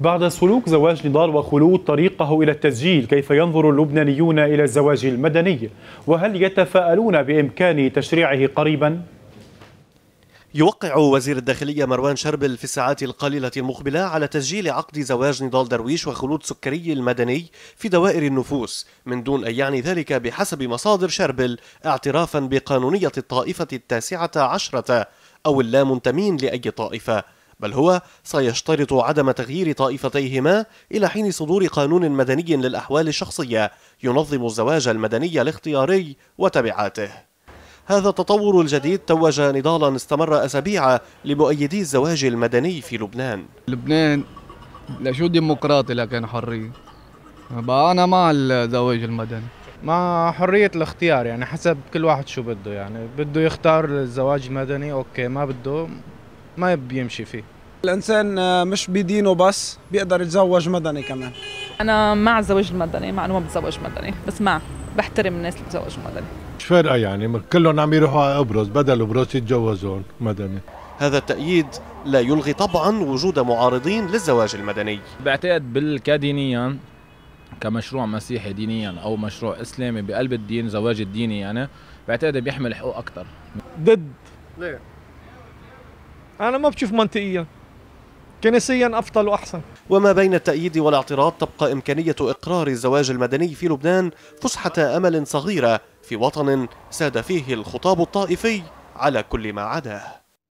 بعد سلوك زواج نضال وخلود طريقه إلى التسجيل كيف ينظر اللبنانيون إلى الزواج المدني وهل يتفائلون بإمكان تشريعه قريباً؟ يوقع وزير الداخلية مروان شربل في الساعات القليلة المقبلة على تسجيل عقد زواج نضال درويش وخلود سكري المدني في دوائر النفوس من دون أن يعني ذلك بحسب مصادر شربل اعترافا بقانونية الطائفة التاسعة عشرة أو اللامنتمين لأي طائفة بل هو سيشترط عدم تغيير طائفتيهما إلى حين صدور قانون مدني للأحوال الشخصية ينظم الزواج المدني الاختياري وتبعاته هذا التطور الجديد توج نضالا استمر أسابيع لمؤيدي الزواج المدني في لبنان لبنان لشو ديمقراطي لكن حرية بقى أنا مع الزواج المدني مع حرية الاختيار يعني حسب كل واحد شو بده يعني بده يختار الزواج المدني اوكي ما بده ما بيمشي فيه الانسان آه، مش بدينه بس بيقدر يتزوج مدني كمان انا مع الزواج المدني مع انه ما بتزوج مدني بس مع بحترم الناس اللي بتزوجوا مدني مش فارقه يعني كلهم عم يروحوا على ابرز بدل ابرز يتجوزون مدني هذا التأييد لا يلغي طبعا وجود معارضين للزواج المدني بعتقد بالكدينيا كمشروع مسيحي دينيا او مشروع اسلامي بقلب الدين زواج الديني يعني بعتقد بيحمل حقوق اكثر ضد ليه؟ انا ما بشوف منطقيا كنسيا أفضل وأحسن وما بين التأييد والاعتراض تبقى إمكانية إقرار الزواج المدني في لبنان فسحة أمل صغيرة في وطن ساد فيه الخطاب الطائفي على كل ما عداه